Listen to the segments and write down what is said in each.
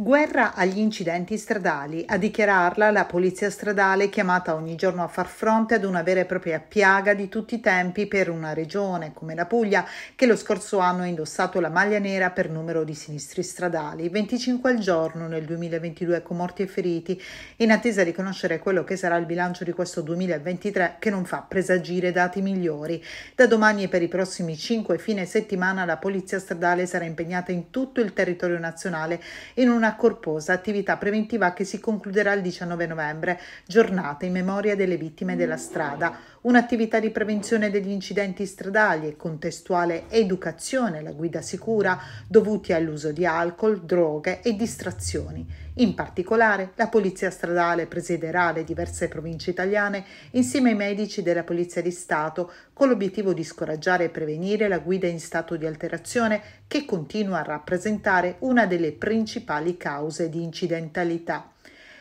Guerra agli incidenti stradali, a dichiararla la polizia stradale chiamata ogni giorno a far fronte ad una vera e propria piaga di tutti i tempi per una regione come la Puglia che lo scorso anno ha indossato la maglia nera per numero di sinistri stradali, 25 al giorno nel 2022 con morti e feriti, in attesa di conoscere quello che sarà il bilancio di questo 2023 che non fa presagire dati migliori. Da domani e per i prossimi 5 fine settimana la polizia stradale sarà impegnata in tutto il territorio nazionale in una una corposa attività preventiva che si concluderà il 19 novembre, giornata in memoria delle vittime della strada, un'attività di prevenzione degli incidenti stradali e contestuale educazione alla guida sicura dovuti all'uso di alcol, droghe e distrazioni. In particolare, la Polizia Stradale presiderà le diverse province italiane insieme ai medici della Polizia di Stato con l'obiettivo di scoraggiare e prevenire la guida in stato di alterazione che continua a rappresentare una delle principali cause di incidentalità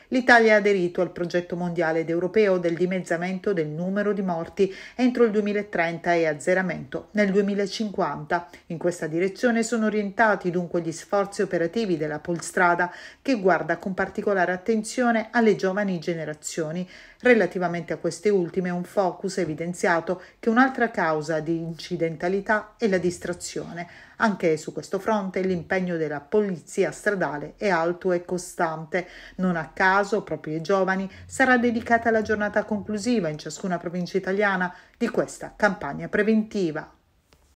l'Italia ha aderito al progetto mondiale ed europeo del dimezzamento del numero di morti entro il 2030 e azzeramento nel 2050. In questa direzione sono orientati dunque gli sforzi operativi della Polstrada che guarda con particolare attenzione alle giovani generazioni. Relativamente a queste ultime un focus ha evidenziato che un'altra causa di incidentalità è la distrazione. Anche su questo fronte l'impegno della polizia stradale è alto e costante. Non a caso caso proprio ai giovani, sarà dedicata la giornata conclusiva in ciascuna provincia italiana di questa campagna preventiva